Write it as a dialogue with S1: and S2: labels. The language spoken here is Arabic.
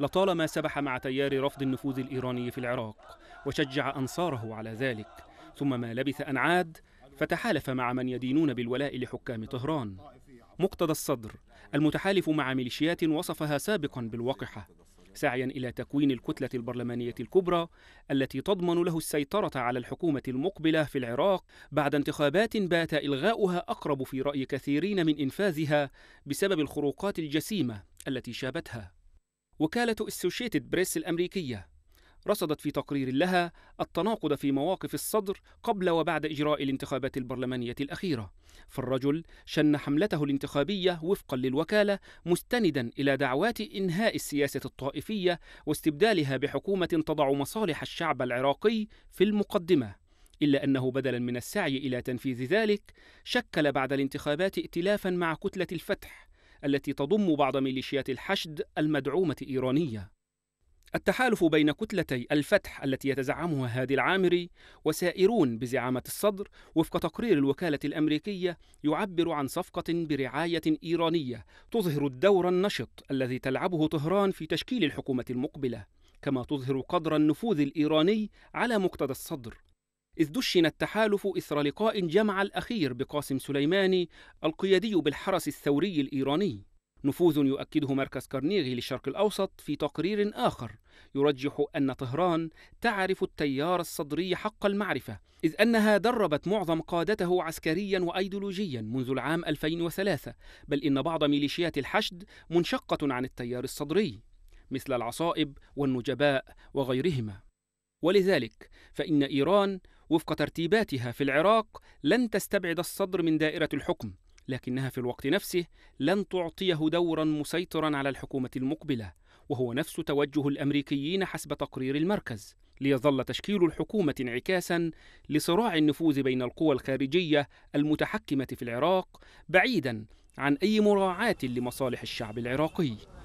S1: لطالما سبح مع تيار رفض النفوذ الإيراني في العراق وشجع أنصاره على ذلك ثم ما لبث أن عاد فتحالف مع من يدينون بالولاء لحكام طهران مقتدى الصدر المتحالف مع ميليشيات وصفها سابقا بالوقحة سعيا إلى تكوين الكتلة البرلمانية الكبرى التي تضمن له السيطرة على الحكومة المقبلة في العراق بعد انتخابات بات إلغاؤها أقرب في رأي كثيرين من إنفاذها بسبب الخروقات الجسيمة التي شابتها وكالة اسوشيتد بريس الأمريكية رصدت في تقرير لها التناقض في مواقف الصدر قبل وبعد إجراء الانتخابات البرلمانية الأخيرة فالرجل شن حملته الانتخابية وفقا للوكالة مستندا إلى دعوات إنهاء السياسة الطائفية واستبدالها بحكومة تضع مصالح الشعب العراقي في المقدمة إلا أنه بدلا من السعي إلى تنفيذ ذلك شكل بعد الانتخابات ائتلافا مع كتلة الفتح التي تضم بعض ميليشيات الحشد المدعومة إيرانيا التحالف بين كتلتي الفتح التي يتزعمها هادي العامري وسائرون بزعامة الصدر وفق تقرير الوكالة الأمريكية يعبر عن صفقة برعاية إيرانية تظهر الدور النشط الذي تلعبه طهران في تشكيل الحكومة المقبلة كما تظهر قدر النفوذ الإيراني على مقتدى الصدر إذ دشن التحالف إثر لقاء جمع الأخير بقاسم سليماني القيادي بالحرس الثوري الإيراني نفوذ يؤكده مركز كارنيغي للشرق الأوسط في تقرير آخر يرجح أن طهران تعرف التيار الصدري حق المعرفة إذ أنها دربت معظم قادته عسكريا وأيديولوجيا منذ العام 2003 بل إن بعض ميليشيات الحشد منشقة عن التيار الصدري مثل العصائب والنجباء وغيرهما ولذلك فإن إيران وفق ترتيباتها في العراق لن تستبعد الصدر من دائرة الحكم لكنها في الوقت نفسه لن تعطيه دورا مسيطرا على الحكومة المقبلة وهو نفس توجه الأمريكيين حسب تقرير المركز ليظل تشكيل الحكومة انعكاسا لصراع النفوذ بين القوى الخارجية المتحكمة في العراق بعيدا عن أي مراعاة لمصالح الشعب العراقي